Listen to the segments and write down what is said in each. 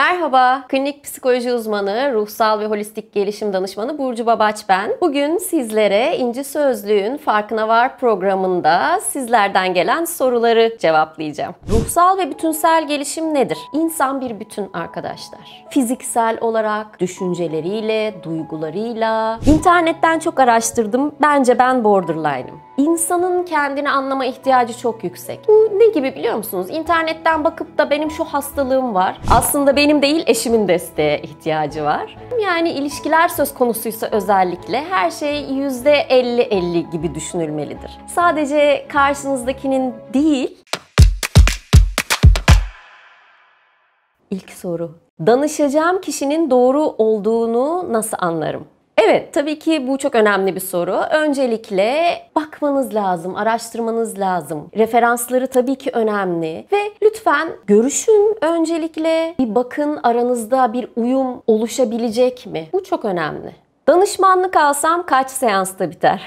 Merhaba, klinik psikoloji uzmanı, ruhsal ve holistik gelişim danışmanı Burcu Babaç ben. Bugün sizlere İnci Sözlüğün Farkına Var programında sizlerden gelen soruları cevaplayacağım. Ruhsal ve bütünsel gelişim nedir? İnsan bir bütün arkadaşlar. Fiziksel olarak, düşünceleriyle, duygularıyla. İnternetten çok araştırdım. Bence ben borderline'ım insanın kendini anlama ihtiyacı çok yüksek. Bu ne gibi biliyor musunuz? İnternetten bakıp da benim şu hastalığım var. Aslında benim değil eşimin desteğe ihtiyacı var. Yani ilişkiler söz konusuysa özellikle her şey %50-50 gibi düşünülmelidir. Sadece karşınızdakinin değil, İlk soru. Danışacağım kişinin doğru olduğunu nasıl anlarım? Evet, tabii ki bu çok önemli bir soru. Öncelikle bakmanız lazım, araştırmanız lazım. Referansları tabii ki önemli ve lütfen görüşün öncelikle. Bir bakın aranızda bir uyum oluşabilecek mi? Bu çok önemli. Danışmanlık alsam kaç seansta biter?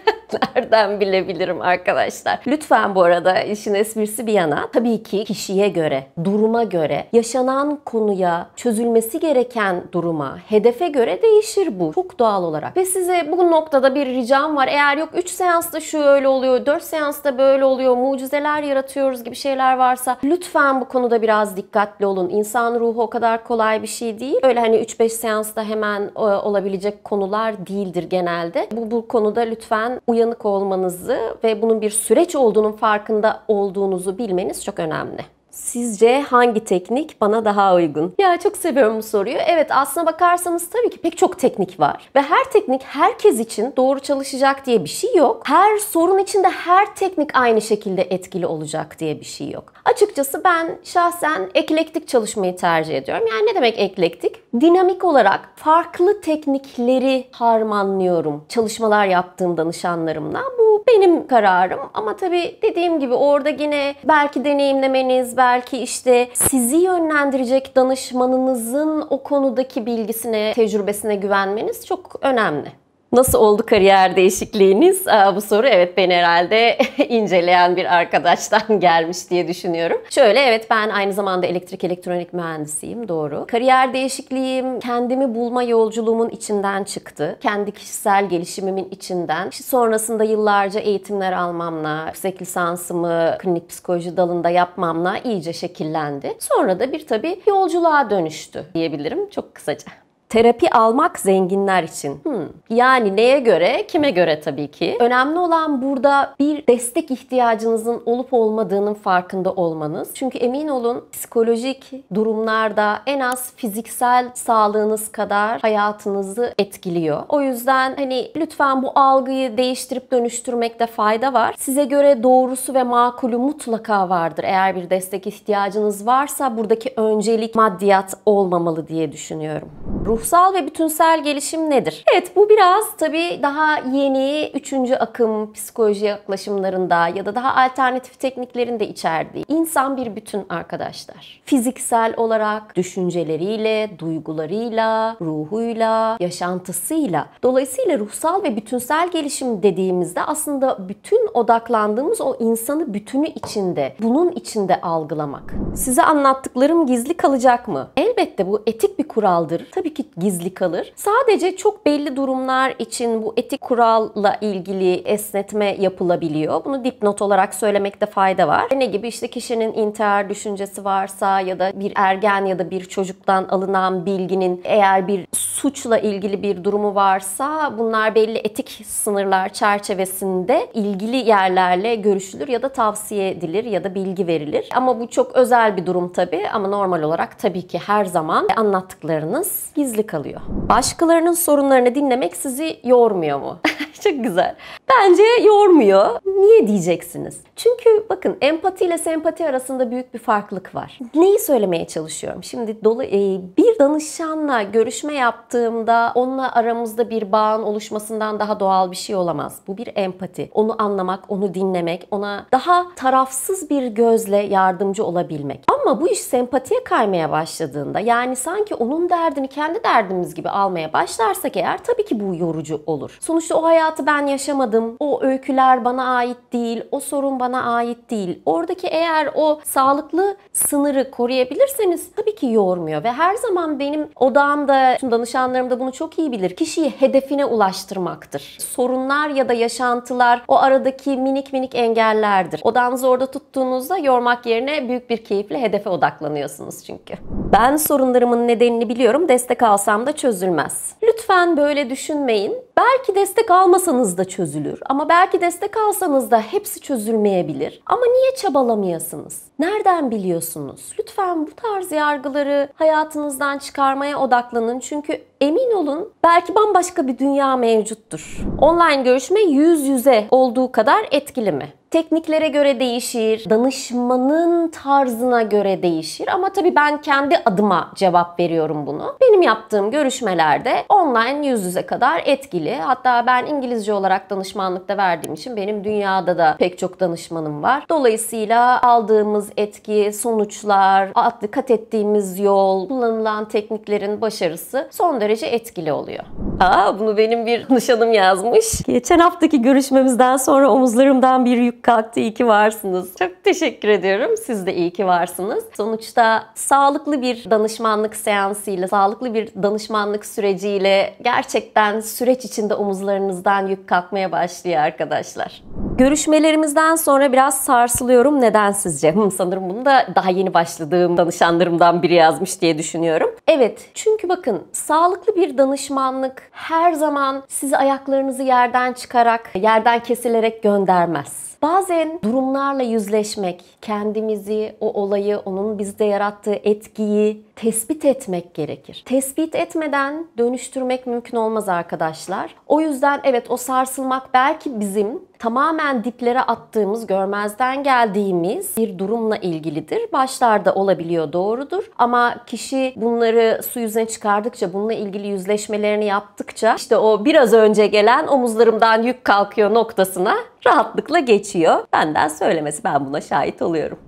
Nereden bilebilirim arkadaşlar? Lütfen bu arada işin esprisi bir yana tabii ki kişiye göre, duruma göre, yaşanan konuya, çözülmesi gereken duruma, hedefe göre değişir bu. Çok doğal olarak. Ve size bu noktada bir ricam var. Eğer yok 3 seansta şu öyle oluyor, 4 seansta böyle oluyor, mucizeler yaratıyoruz gibi şeyler varsa lütfen bu konuda biraz dikkatli olun. İnsan ruhu o kadar kolay bir şey değil. Öyle hani 3-5 seansta hemen e, olabilecek konular değildir genelde. Bu, bu konuda lütfen uyarın uyanık olmanızı ve bunun bir süreç olduğunun farkında olduğunuzu bilmeniz çok önemli. Sizce hangi teknik bana daha uygun? Ya çok seviyorum bu soruyu. Evet aslına bakarsanız tabii ki pek çok teknik var. Ve her teknik herkes için doğru çalışacak diye bir şey yok. Her sorun için de her teknik aynı şekilde etkili olacak diye bir şey yok. Açıkçası ben şahsen eklektik çalışmayı tercih ediyorum. Yani ne demek eklektik? Dinamik olarak farklı teknikleri harmanlıyorum çalışmalar yaptığım danışanlarımla. Bu bu benim kararım ama tabii dediğim gibi orada yine belki deneyimlemeniz, belki işte sizi yönlendirecek danışmanınızın o konudaki bilgisine, tecrübesine güvenmeniz çok önemli. Nasıl oldu kariyer değişikliğiniz? Aa, bu soru evet ben herhalde inceleyen bir arkadaştan gelmiş diye düşünüyorum. Şöyle evet ben aynı zamanda elektrik elektronik mühendisiyim doğru. Kariyer değişikliğim kendimi bulma yolculuğumun içinden çıktı. Kendi kişisel gelişimimin içinden. Sonrasında yıllarca eğitimler almamla, yüksek lisansımı klinik psikoloji dalında yapmamla iyice şekillendi. Sonra da bir tabii yolculuğa dönüştü diyebilirim çok kısaca. Terapi almak zenginler için. Hmm. Yani neye göre, kime göre tabii ki. Önemli olan burada bir destek ihtiyacınızın olup olmadığının farkında olmanız. Çünkü emin olun psikolojik durumlarda en az fiziksel sağlığınız kadar hayatınızı etkiliyor. O yüzden hani lütfen bu algıyı değiştirip dönüştürmekte fayda var. Size göre doğrusu ve makulü mutlaka vardır. Eğer bir destek ihtiyacınız varsa buradaki öncelik maddiyat olmamalı diye düşünüyorum. Ruh ruhsal ve bütünsel gelişim nedir? Evet bu biraz tabii daha yeni üçüncü akım psikoloji yaklaşımlarında ya da daha alternatif tekniklerin de içerdiği. İnsan bir bütün arkadaşlar. Fiziksel olarak düşünceleriyle, duygularıyla, ruhuyla, yaşantısıyla. Dolayısıyla ruhsal ve bütünsel gelişim dediğimizde aslında bütün odaklandığımız o insanı bütünü içinde, bunun içinde algılamak. Size anlattıklarım gizli kalacak mı? Elbette bu etik bir kuraldır. Tabii ki tip gizli kalır. Sadece çok belli durumlar için bu etik kuralla ilgili esnetme yapılabiliyor. Bunu dipnot olarak söylemekte fayda var. Ne gibi işte kişinin intihar düşüncesi varsa ya da bir ergen ya da bir çocuktan alınan bilginin eğer bir suçla ilgili bir durumu varsa bunlar belli etik sınırlar çerçevesinde ilgili yerlerle görüşülür ya da tavsiye edilir ya da bilgi verilir. Ama bu çok özel bir durum tabii ama normal olarak tabii ki her zaman anlattıklarınız gizli gizli kalıyor. Başkalarının sorunlarını dinlemek sizi yormuyor mu? Çok güzel. Bence yormuyor. Niye diyeceksiniz? Çünkü bakın empati ile sempati arasında büyük bir farklılık var. Neyi söylemeye çalışıyorum? Şimdi dolu, e, bir danışanla görüşme yaptığımda onunla aramızda bir bağın oluşmasından daha doğal bir şey olamaz. Bu bir empati. Onu anlamak, onu dinlemek, ona daha tarafsız bir gözle yardımcı olabilmek. Ama bu iş sempatiye kaymaya başladığında yani sanki onun derdini kendi derdimiz gibi almaya başlarsak eğer tabii ki bu yorucu olur. Sonuçta o hayatı ben yaşamadım almadım, o öyküler bana ait değil, o sorun bana ait değil. Oradaki eğer o sağlıklı sınırı koruyabilirseniz tabii ki yormuyor ve her zaman benim odağımda, danışanlarım da bunu çok iyi bilir. Kişiyi hedefine ulaştırmaktır. Sorunlar ya da yaşantılar o aradaki minik minik engellerdir. Odanızı orada tuttuğunuzda yormak yerine büyük bir keyifle hedefe odaklanıyorsunuz çünkü. Ben sorunlarımın nedenini biliyorum, destek alsam da çözülmez. Lütfen böyle düşünmeyin. Belki destek almasanız da çözülür ama belki destek alsanız da hepsi çözülmeyebilir. Ama niye çabalamayasınız? Nereden biliyorsunuz? Lütfen bu tarz yargıları hayatınızdan çıkarmaya odaklanın çünkü emin olun belki bambaşka bir dünya mevcuttur. Online görüşme yüz yüze olduğu kadar etkili mi? tekniklere göre değişir, danışmanın tarzına göre değişir ama tabii ben kendi adıma cevap veriyorum bunu. Benim yaptığım görüşmelerde online yüz yüze kadar etkili. Hatta ben İngilizce olarak danışmanlıkta verdiğim için benim dünyada da pek çok danışmanım var. Dolayısıyla aldığımız etki, sonuçlar, atlı kat ettiğimiz yol, kullanılan tekniklerin başarısı son derece etkili oluyor. Aa bunu benim bir danışanım yazmış. Geçen haftaki görüşmemizden sonra omuzlarımdan bir yük kalktı. İyi ki varsınız. Çok teşekkür ediyorum. Siz de iyi ki varsınız. Sonuçta sağlıklı bir danışmanlık seansıyla, sağlıklı bir danışmanlık süreciyle gerçekten süreç içinde omuzlarınızdan yük kalkmaya başlıyor arkadaşlar. Görüşmelerimizden sonra biraz sarsılıyorum. Neden sizce? Hmm, sanırım bunu da daha yeni başladığım danışanlarımdan biri yazmış diye düşünüyorum. Evet çünkü bakın sağlıklı bir danışmanlık her zaman sizi ayaklarınızı yerden çıkarak, yerden kesilerek göndermez. Bazen durumlarla yüzleşmek, kendimizi, o olayı, onun bizde yarattığı etkiyi tespit etmek gerekir. Tespit etmeden dönüştürmek mümkün olmaz arkadaşlar. O yüzden evet o sarsılmak belki bizim tamamen diplere attığımız, görmezden geldiğimiz bir durumla ilgilidir. Başlarda olabiliyor doğrudur ama kişi bunları su yüzüne çıkardıkça, bununla ilgili yüzleşmelerini yaptıkça işte o biraz önce gelen omuzlarımdan yük kalkıyor noktasına rahatlıkla geçiyor. Benden söylemesi ben buna şahit oluyorum.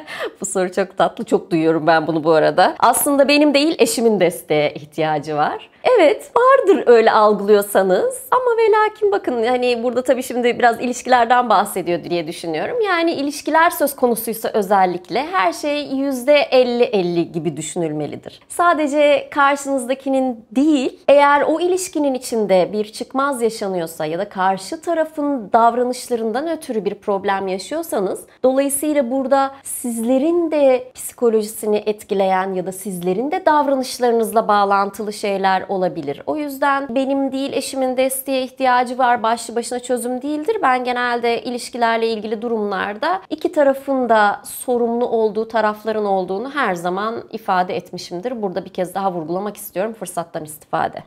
bu soru çok tatlı. Çok duyuyorum ben bunu bu arada. Aslında benim değil eşimin desteğe ihtiyacı var. Evet vardır öyle algılıyorsanız ama ve lakin bakın hani burada tabii şimdi biraz ilişkilerden bahsediyor diye düşünüyorum. Yani ilişkiler söz konusuysa özellikle her şey %50-50 gibi düşünülmelidir. Sadece karşınızdakinin değil eğer o ilişkinin içinde bir çıkmaz yaşanıyorsa ya da karşı tarafın davranışlarından ötürü bir problem yaşıyorsanız dolayısıyla burada sizlerin de psikolojisini etkileyen ya da sizlerin de davranışlarınızla bağlantılı şeyler olabilir. O yüzden benim değil eşimin desteğe ihtiyacı var başlı başına çözüm değildir. Ben genelde ilişkilerle ilgili durumlarda iki tarafın da sorumlu olduğu tarafların olduğunu her zaman ifade etmişimdir. Burada bir kez daha vurgulamak istiyorum fırsattan istifade.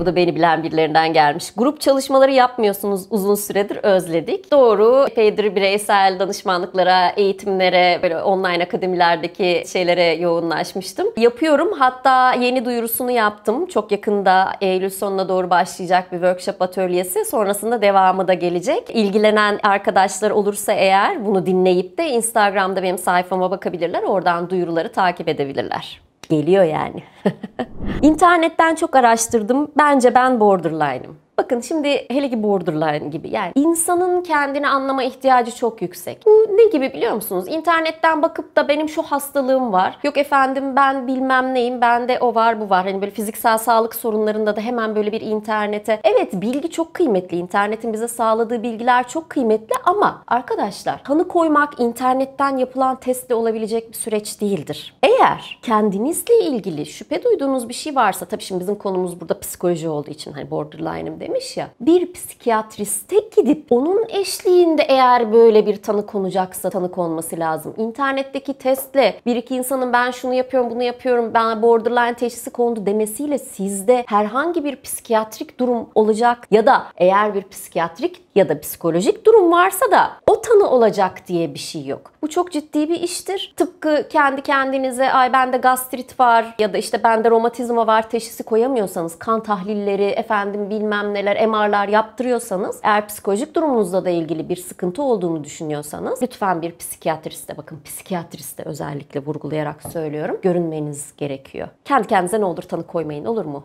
Bu da beni bilen birilerinden gelmiş. Grup çalışmaları yapmıyorsunuz uzun süredir özledik. Doğru epeydir bireysel danışmanlıklara, eğitimlere, böyle online akademilerdeki şeylere yoğunlaşmıştım. Yapıyorum. Hatta yeni duyurusunu yaptım. Çok yakında Eylül sonuna doğru başlayacak bir workshop atölyesi. Sonrasında devamı da gelecek. İlgilenen arkadaşlar olursa eğer bunu dinleyip de Instagram'da benim sayfama bakabilirler. Oradan duyuruları takip edebilirler. Geliyor yani. İnternetten çok araştırdım. Bence ben borderline'ım. Bakın şimdi hele ki borderline gibi yani insanın kendini anlama ihtiyacı çok yüksek. Bu ne gibi biliyor musunuz? İnternetten bakıp da benim şu hastalığım var. Yok efendim ben bilmem neyim bende o var bu var. Hani böyle fiziksel sağlık sorunlarında da hemen böyle bir internete. Evet bilgi çok kıymetli. İnternetin bize sağladığı bilgiler çok kıymetli ama arkadaşlar kanı koymak internetten yapılan testle olabilecek bir süreç değildir. Eğer kendinizle ilgili şüphe şüphe duyduğunuz bir şey varsa tabii şimdi bizim konumuz burada psikoloji olduğu için hani borderline'ım demiş ya. Bir psikiyatriste gidip onun eşliğinde eğer böyle bir tanı konacaksa tanık olması lazım. İnternetteki testle bir iki insanın ben şunu yapıyorum bunu yapıyorum ben borderline teşhisi kondu demesiyle sizde herhangi bir psikiyatrik durum olacak ya da eğer bir psikiyatrik ya da psikolojik durum varsa da o tanı olacak diye bir şey yok. Bu çok ciddi bir iştir. Tıpkı kendi kendinize ay bende gastrit var ya da işte bende romatizma var teşhisi koyamıyorsanız, kan tahlilleri, efendim bilmem neler, MR'lar yaptırıyorsanız, eğer psikolojik durumunuzla da ilgili bir sıkıntı olduğunu düşünüyorsanız lütfen bir psikiyatriste bakın. Psikiyatriste özellikle vurgulayarak söylüyorum. Görünmeniz gerekiyor. Kendi kendinize ne olur tanı koymayın olur mu?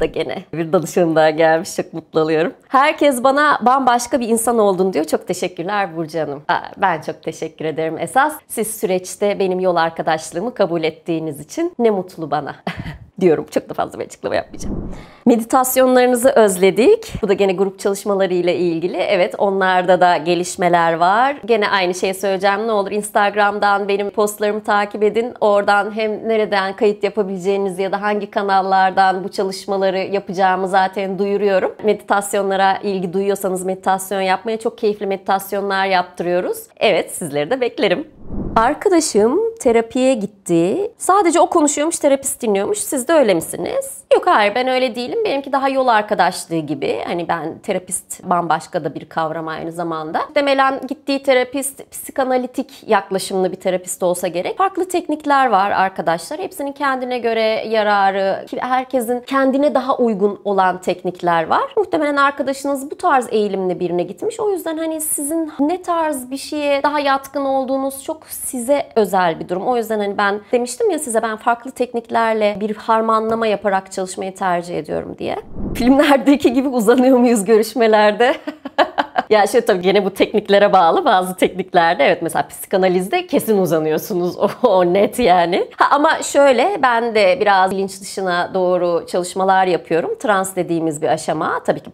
da gene bir danışanım daha gelmiş. Çok mutlu oluyorum. Herkes bana bambaşka bir insan oldun diyor. Çok teşekkürler Burcu Hanım. Aa, ben çok teşekkür ederim esas. Siz süreçte benim yol arkadaşlığımı kabul ettiğiniz için ne mutlu bana. diyorum. Çok da fazla bir açıklama yapmayacağım. Meditasyonlarınızı özledik. Bu da gene grup çalışmaları ile ilgili. Evet onlarda da gelişmeler var. Gene aynı şeyi söyleyeceğim. Ne olur Instagram'dan benim postlarımı takip edin. Oradan hem nereden kayıt yapabileceğiniz ya da hangi kanallardan bu çalışmaları yapacağımı zaten duyuruyorum. Meditasyonlara ilgi duyuyorsanız meditasyon yapmaya çok keyifli meditasyonlar yaptırıyoruz. Evet sizleri de beklerim. Arkadaşım terapiye gitti. Sadece o konuşuyormuş, terapist dinliyormuş. Siz de öyle misiniz? Yok hayır ben öyle değilim. Benimki daha yol arkadaşlığı gibi. Hani ben terapist bambaşka da bir kavram aynı zamanda. Demelen gittiği terapist psikanalitik yaklaşımlı bir terapist olsa gerek. Farklı teknikler var arkadaşlar. Hepsinin kendine göre yararı, herkesin kendine daha uygun olan teknikler var. Muhtemelen arkadaşınız bu tarz eğilimli birine gitmiş. O yüzden hani sizin ne tarz bir şeye daha yatkın olduğunuz çok çok size özel bir durum. O yüzden hani ben demiştim ya size ben farklı tekniklerle bir harmanlama yaparak çalışmayı tercih ediyorum diye. Filmlerdeki gibi uzanıyor muyuz görüşmelerde? ya şey tabii gene bu tekniklere bağlı bazı tekniklerde evet mesela psikanalizde kesin uzanıyorsunuz o, o net yani. Ha, ama şöyle ben de biraz bilinç dışına doğru çalışmalar yapıyorum. Trans dediğimiz bir aşama tabii ki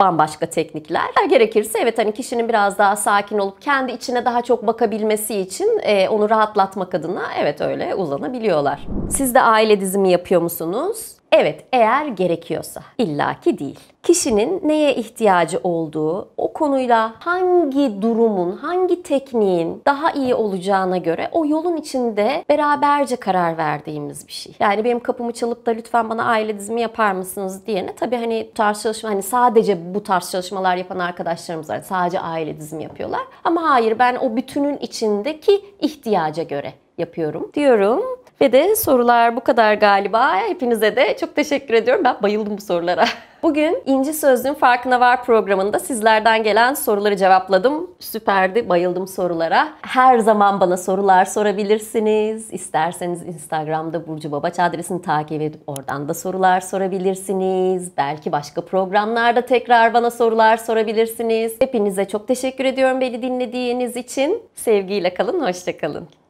bambaşka teknikler. Her gerekirse evet hani kişinin biraz daha sakin olup kendi içine daha çok bakabilmesi için e, onu rahatlatmak adına evet öyle uzanabiliyorlar. Siz de aile dizimi yapıyor musunuz? Evet, eğer gerekiyorsa. illaki değil. Kişinin neye ihtiyacı olduğu, o konuyla hangi durumun, hangi tekniğin daha iyi olacağına göre o yolun içinde beraberce karar verdiğimiz bir şey. Yani benim kapımı çalıp da lütfen bana aile dizimi yapar mısınız diyene tabii hani bu tarz çalışma hani sadece bu tarz çalışmalar yapan arkadaşlarımız var. Sadece aile dizimi yapıyorlar. Ama hayır ben o bütünün içindeki ihtiyaca göre yapıyorum diyorum. Ve de sorular bu kadar galiba. Hepinize de çok teşekkür ediyorum. Ben bayıldım bu sorulara. Bugün İnci Sözlüğün Farkına Var programında sizlerden gelen soruları cevapladım. Süperdi, bayıldım sorulara. Her zaman bana sorular sorabilirsiniz. İsterseniz Instagram'da Burcu Babaç adresini takip edip oradan da sorular sorabilirsiniz. Belki başka programlarda tekrar bana sorular sorabilirsiniz. Hepinize çok teşekkür ediyorum beni dinlediğiniz için. Sevgiyle kalın, hoşçakalın.